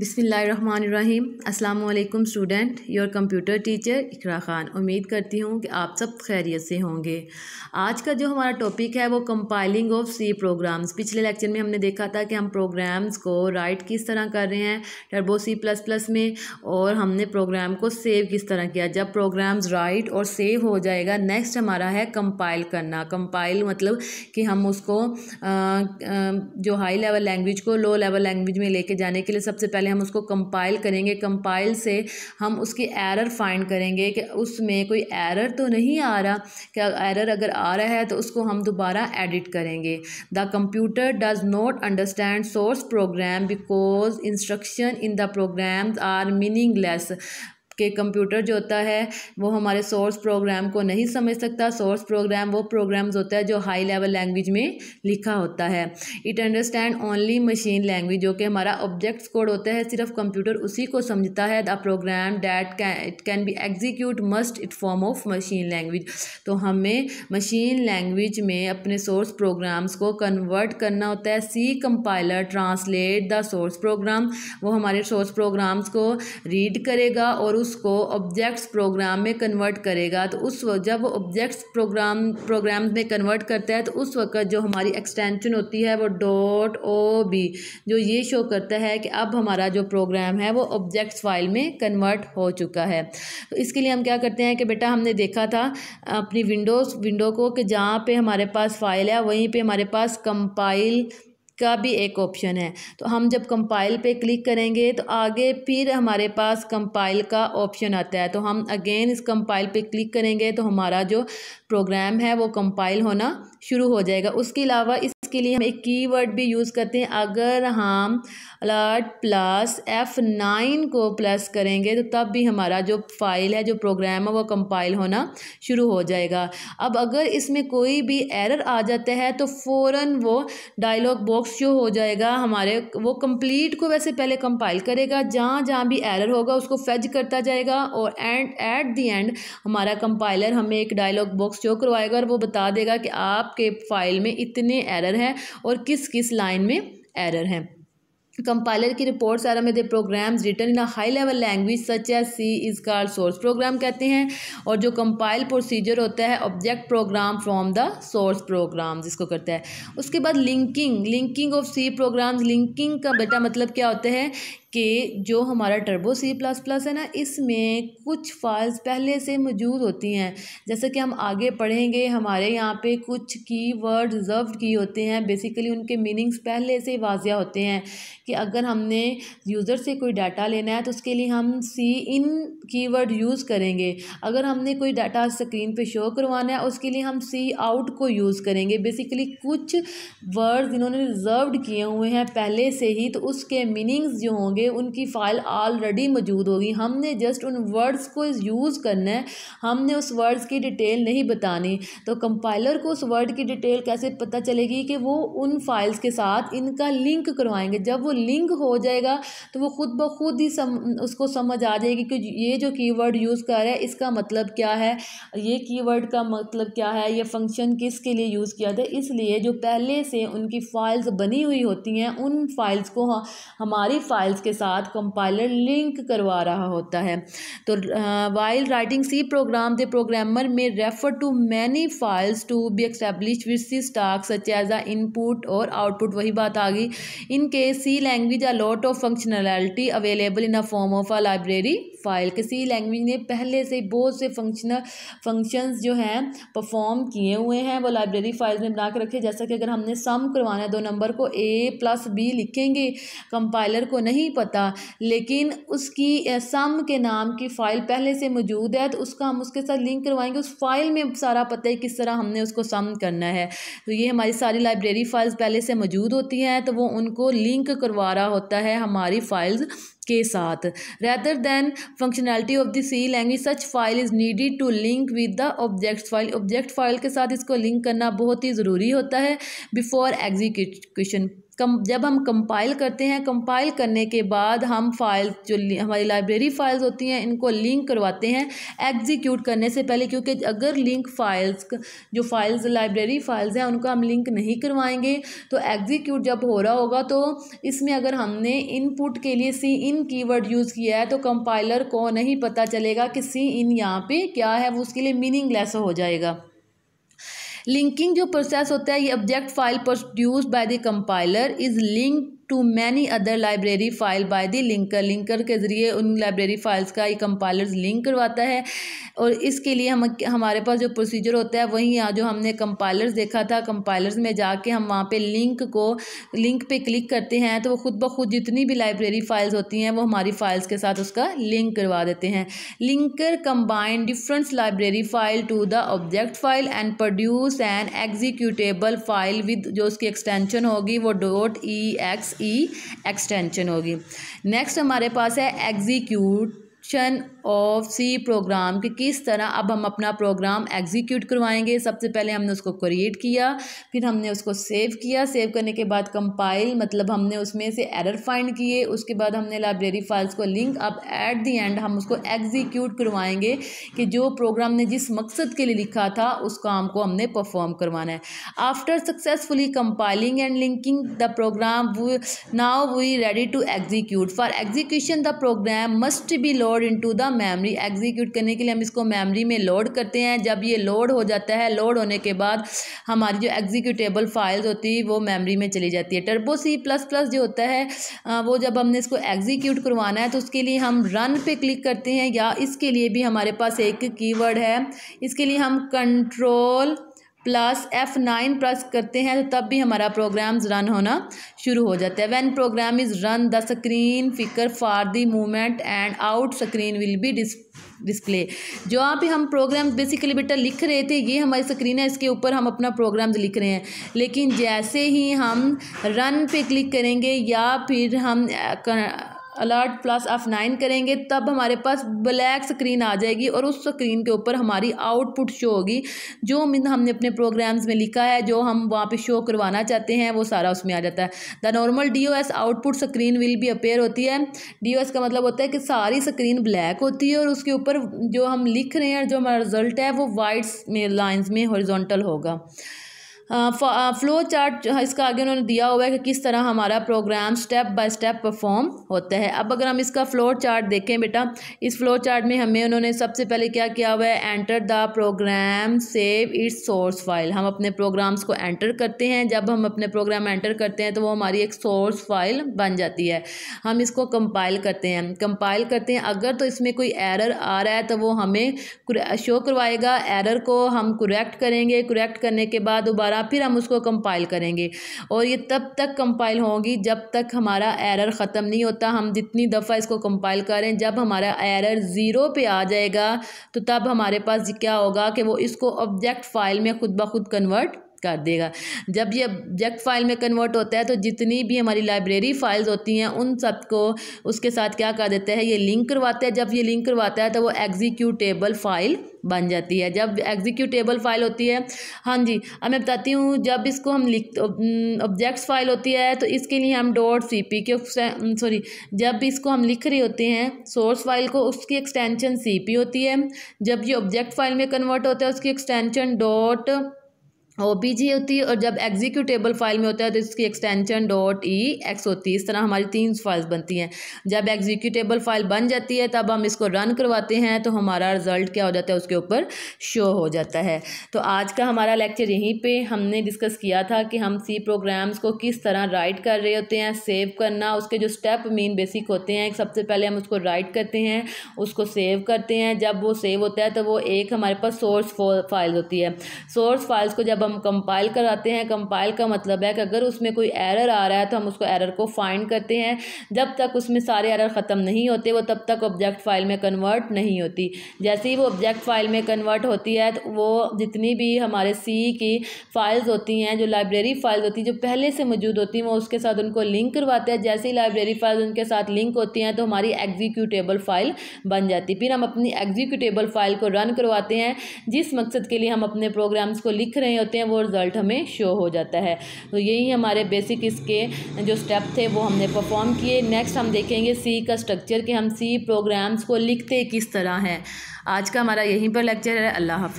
बिसमीम् अल्लाम student your computer teacher Iqra Khan उम्मीद करती हूँ कि आप सब खैरियत से होंगे आज का जो हमारा टॉपिक है वो कंपाइलिंग ऑफ सी प्रोग्राम्स पिछले लेक्चर में हमने देखा था कि हम प्रोग्राम्स को राइट किस तरह कर रहे हैं टर्बो सी प्लस प्लस में और हमने प्रोग्राम को सेव किस तरह किया जब प्रोग्राम्स राइट और सेव हो जाएगा नेक्स्ट हमारा है कंपाइल करना कंपाइल मतलब कि हम उसको आ, आ, जो हाई लेवल लैंग्वेज को लो लेवल लैंग्वेज में लेके जाने के लिए सबसे पहले पहले हम उसको कंपाइल करेंगे कंपाइल से हम उसकी एरर फाइंड करेंगे कि उसमें कोई एरर तो नहीं आ रहा क्या एरर अगर आ रहा है तो उसको हम दोबारा एडिट करेंगे the computer does not understand source program because instruction in the programs are meaningless के कंप्यूटर जो होता है वो हमारे सोर्स प्रोग्राम को नहीं समझ सकता सोर्स प्रोग्राम वो प्रोग्राम्स होता है जो हाई लेवल लैंग्वेज में लिखा होता है it understand only machine language जो कि हमारा ऑब्जेक्ट्स कोड होता है सिर्फ कंप्यूटर उसी को समझता है the program that it can be execute must it form of machine language तो हमें मशीन लैंग्वेज में अपने सोर्स प्रोग्राम्स को कन्वर्ट करना होता है C compiler translate the source program वो हमारे सोर्स प्रोग्राम्स को रीड करेगा और उसको ऑब्जेक्ट्स प्रोग्राम में कन्वर्ट करेगा तो उस वक्त जब वो ऑब्जेक्ट्स प्रोग्राम प्रोग्राम में कन्वर्ट करता है तो उस वक्त जो हमारी एक्सटेंशन होती है वो डॉट ओ बी जो ये शो करता है कि अब हमारा जो प्रोग्राम है वो ऑब्जेक्ट्स फाइल में कन्वर्ट हो चुका है तो इसके लिए हम क्या करते हैं कि बेटा हमने देखा था अपनी विंडोज़ विंडो को कि जहाँ पर हमारे पास फ़ाइल है वहीं पर हमारे पास कंपाइल का भी एक ऑप्शन है तो हम जब कंपाइल पे क्लिक करेंगे तो आगे फिर हमारे पास कंपाइल का ऑप्शन आता है तो हम अगेन इस कंपाइल पे क्लिक करेंगे तो हमारा जो प्रोग्राम है वो कंपाइल होना शुरू हो जाएगा उसके अलावा इस उसके लिए हम एक कीवर्ड भी यूज़ करते हैं अगर हम अलर्ट प्लस एफ़ नाइन को प्लस करेंगे तो तब भी हमारा जो फाइल है जो प्रोग्राम है वो कंपाइल होना शुरू हो जाएगा अब अगर इसमें कोई भी एरर आ जाता है तो फ़ौर वो डायलॉग बॉक्स जो हो जाएगा हमारे वो कंप्लीट को वैसे पहले कंपाइल करेगा जहाँ जहाँ भी एरर होगा उसको फेज करता जाएगा और एंड एट दी एंड हमारा कंपाइलर हमें एक डायलॉग बॉक्स जो करवाएगा और वो बता देगा कि आपके फ़ाइल में इतने एरर है और किस किस लाइन में एरर है कंपाइलर की रिपोर्ट्स आर में the programs return in a high level language such as C is called source program कहते हैं और जो कंपाइल प्रोसीजर होता है object program from the source program जिसको करता है उसके बाद linking linking of C programs linking का बेटा मतलब क्या होता है कि जो हमारा टर्बो सी प्लस प्लस है ना इसमें कुछ फाइल्स पहले से मौजूद होती हैं जैसे कि हम आगे पढ़ेंगे हमारे यहाँ पे कुछ की वर्ड रिज़र्व किए होते हैं बेसिकली उनके मीनिंग्स पहले से वाजिया होते हैं कि अगर हमने यूज़र से कोई डाटा लेना है तो उसके लिए हम सी इन कीवर्ड यूज़ करेंगे अगर हमने कोई डाटा स्क्रीन पर शो करवाना है उसके लिए हम सी आउट को यूज़ करेंगे बेसिकली कुछ वर्ड इन्होंने रिज़र्व किए हुए हैं पहले से ही तो उसके मीनिंग्स जो होंगे होंगे उनकी फ़ाइल ऑलरेडी मौजूद होगी हमने जस्ट उन वर्ड्स को यूज़ करना है हमने उस वर्ड्स की डिटेल नहीं बतानी तो कंपाइलर को उस वर्ड की डिटेल कैसे पता चलेगी कि वो उन फाइल्स के साथ इनका लिंक करवाएंगे जब वो लिंक हो जाएगा तो वो खुद ब खुद ही सम, उसको समझ आ जाएगी कि ये जो कीवर्ड यूज़ कर रहा है इसका मतलब क्या है ये कीवर्ड का मतलब क्या है ये फंक्शन किसके लिए यूज़ किया था इसलिए जो पहले से उनकी फ़ाइल्स बनी हुई होती हैं उन फाइल्स को हमारी फ़ाइल्स के के साथ कंपाइलर लिंक करवा रहा होता है तो while writing C program the programmer में refer to many files to be establish with C stack such as a input और आउटपुट वही बात आ गई in case C language a lot of functionality available in a form of a library file किसी language ने पहले से बहुत से फंक्शनल फंक्शंस जो हैं परफॉर्म किए हुए हैं वो लाइब्रेरी फाइल्स में बना के रखे जैसा कि अगर हमने सम करवाना है दो नंबर को ए प्लस बी लिखेंगे कंपाइलर को नहीं पता लेकिन उसकी सम के नाम की फ़ाइल पहले से मौजूद है तो उसका हम उसके साथ लिंक करवाएंगे उस फाइल में सारा पता है किस तरह हमने उसको सम करना है तो ये हमारी सारी लाइब्रेरी फाइल्स पहले से मौजूद होती हैं तो वो उनको लिंक करवा रहा होता है हमारी फाइल्स के साथ rather than functionality of the C language such file is needed to link with the object file object file के साथ इसको लिंक करना बहुत ही ज़रूरी होता है बिफोर एग्जीक्यूशन कम जब हम कंपाइल करते हैं कंपाइल करने के बाद हम फाइल जो हमारी लाइब्रेरी फाइल्स होती हैं इनको लिंक करवाते हैं एग्जीक्यूट करने से पहले क्योंकि अगर लिंक फाइल्स जो फाइल्स लाइब्रेरी फाइल्स हैं उनको हम लिंक नहीं करवाएंगे तो एग्जीक्यूट जब हो रहा होगा तो इसमें अगर हमने इनपुट के लिए सी इन की यूज़ किया है तो कंपाइलर को नहीं पता चलेगा कि सी इन यहाँ पे क्या है वो उसके लिए मीनिंग हो जाएगा लिंकिंग जो प्रोसेस होता है ये object file produce by the compiler is link to many other library file by the linker linker के ज़रिए उन लाइब्रेरी फ़ाइल्स का ये कंपाइलर लिंक करवाता है और इसके लिए हम हमारे पास जो प्रोसीजर होता है वही यहाँ जो हमने कंपाइलर्स देखा था कंपाइलर्स में जाके हम वहाँ पे लिंक को लिंक पे क्लिक करते हैं तो वो खुद ब खुद जितनी भी लाइब्रेरी फ़ाइल्स होती हैं वो हमारी फ़ाइल्स के साथ उसका लिंक करवा देते हैं linker combine different library file to the object file and produce an executable file with जो उसकी एक्सटेंशन होगी वो dot E X E extension e होगी नेक्स्ट हमारे पास है एग्जीक्यूशन ऑफ सी प्रोग्राम कि किस तरह अब हम अपना प्रोग्राम एग्जीक्यूट करवाएंगे सबसे पहले हमने उसको क्रिएट किया फिर हमने उसको सेव किया सेव करने के बाद कंपाइल मतलब हमने उसमें से एरर फाइंड किए उसके बाद हमने लाइब्रेरी फाइल्स को लिंक अब एट दी एंड हम उसको एग्जीक्यूट करवाएंगे कि जो प्रोग्राम ने जिस मकसद के लिए लिखा था उस काम को हमने परफॉर्म करवाना है after successfully compiling and linking the program now we ready to execute for execution the program must be load into the memory execute करने के लिए हम इसको मेमोरी में लोड करते हैं जब ये लोड हो जाता है लोड होने के बाद हमारी जो एग्जीक्यूटेबल फाइल्स होती है वो मेमोरी में चली जाती है टर्बो सी प्लस प्लस जो होता है वो जब हमने इसको एग्जीक्यूट करवाना है तो उसके लिए हम रन पे क्लिक करते हैं या इसके लिए भी हमारे पास एक कीवर्ड है इसके लिए हम control plus F nine plus करते हैं तो तब भी हमारा प्रोग्राम रन होना शुरू हो जाता है when program is run the screen flicker for the movement and out screen will be dis display जो आप हम प्रोग्राम बेसिकली बेटा लिख रहे थे ये हमारी स्क्रीन है इसके ऊपर हम अपना प्रोग्राम लिख रहे हैं लेकिन जैसे ही हम रन पे क्लिक करेंगे या फिर हम अलर्ट प्लस ऑफ नाइन करेंगे तब हमारे पास ब्लैक स्क्रीन आ जाएगी और उस स्क्रीन के ऊपर हमारी आउटपुट शो होगी जो हमने अपने प्रोग्राम्स में लिखा है जो हम वहाँ पे शो करवाना चाहते हैं वो सारा उसमें आ जाता है the normal the output screen will भी अपेयर होती है डी का मतलब होता है कि सारी स्क्रीन ब्लैक होती है और उसके ऊपर जो हम लिख रहे हैं जो हमारा रिजल्ट है वो वाइट्स में लाइन्स में हॉरिजोंटल होगा फ्लो चार्ट इसका आगे उन्होंने दिया हुआ है कि किस तरह हमारा program step by step perform होता है अब अगर हम इसका फ्लो चार्ट देखें बेटा इस फ्लो चार्ट में हमें उन्होंने सबसे पहले क्या किया हुआ है enter the program save its source file हम अपने प्रोग्राम्स को एंटर करते हैं जब हम अपने प्रोग्राम एंटर करते हैं तो वो हमारी एक सोर्स फाइल बन जाती है हम इसको कंपाइल करते हैं कंपाइल करते हैं अगर तो इसमें कोई एरर आ रहा है तो वो हमें शो करवाएगा एरर को हम करेक्ट करेंगे करेक्ट करने के बाद दोबारा या फिर हम उसको कंपाइल करेंगे और ये तब तक कंपाइल होगी जब तक हमारा एरर ख़त्म नहीं होता हम जितनी दफ़ा इसको कंपाइल करें जब हमारा एरर ज़ीरो पे आ जाएगा तो तब हमारे पास क्या होगा कि वो इसको ऑब्जेक्ट फाइल में ख़ुद ब खुद कन्वर्ट कर देगा जब ये ऑब्जेक्ट फाइल में कन्वर्ट होता है तो जितनी भी हमारी लाइब्रेरी फाइल्स होती हैं उन सबको उसके साथ क्या कर देता है ये लिंक करवाता है जब ये लिंक करवाता है तो वो एग्जीक्यूटेबल फाइल बन जाती है जब एग्जीक्यूटेबल फाइल होती है हाँ जी अब मैं बताती हूँ जब इसको हम लिख ऑब्जेक्ट्स फाइल होती है तो इसके लिए हम डॉट सी पी के सॉरी जब इसको हम लिख रहे होते हैं सोर्स फाइल को उसकी एक्सटेंशन सी पी होती है जब ये ऑब्जेक्ट फाइल में कन्वर्ट होता है उसकी extension dot O P G होती है और जब एग्जीक्यूटेबल फाइल में होता है तो इसकी एक्सटेंशन डॉट ई एक्स होती है इस तरह हमारी तीन फाइल्स बनती हैं जब एग्जीक्यूटेबल फाइल बन जाती है तब हम इसको रन करवाते हैं तो हमारा रिजल्ट क्या हो जाता है उसके ऊपर शो हो जाता है तो आज का हमारा लेक्चर यहीं पे हमने डिस्कस किया था कि हम सी प्रोग्राम्स को किस तरह राइट कर रहे होते हैं सेव करना उसके जो स्टेप मेन बेसिक होते हैं सबसे पहले हम उसको राइट करते हैं उसको सेव करते हैं जब वो सेव होता है तो वो एक हमारे पास सोर्स फाइल होती है सोर्स फाइल्स को जब हम हम कंपाइल कराते हैं कंपाइल का मतलब है कि अगर उसमें कोई एरर आ रहा है तो हम उसको एरर को फाइंड करते हैं जब तक उसमें सारे एरर ख़त्म नहीं होते वो तब तक ऑब्जेक्ट फाइल में कन्वर्ट नहीं होती जैसे ही वो ऑब्जेक्ट फाइल में कन्वर्ट होती है तो वो जितनी भी हमारे सी की फ़ाइल्स होती हैं जो लाइब्रेरी फाइल्स होती हैं जो पहले से मौजूद होती हैं वो उसके साथ उनको लिंक करवाते हैं जैसे ही लाइब्रेरी फाइल उनके साथ लिंक होती हैं तो हमारी एग्जीक्यूटेबल फ़ाइल बन जाती फिर हम अपनी एग्जीक्यूटेबल फ़ाइल को रन करवाते हैं जिस मकसद के लिए हम अपने प्रोग्राम्स को लिख रहे होते करते हैं वो रिज़ल्ट हमें शो हो जाता है तो यही हमारे बेसिक इसके जो स्टेप थे वो हमने परफॉर्म किए नेक्स्ट हम देखेंगे सी का स्ट्रक्चर कि हम सी प्रोग्राम्स को लिखते किस तरह हैं आज का हमारा यहीं पर लेक्चर है अल्लाह हाफि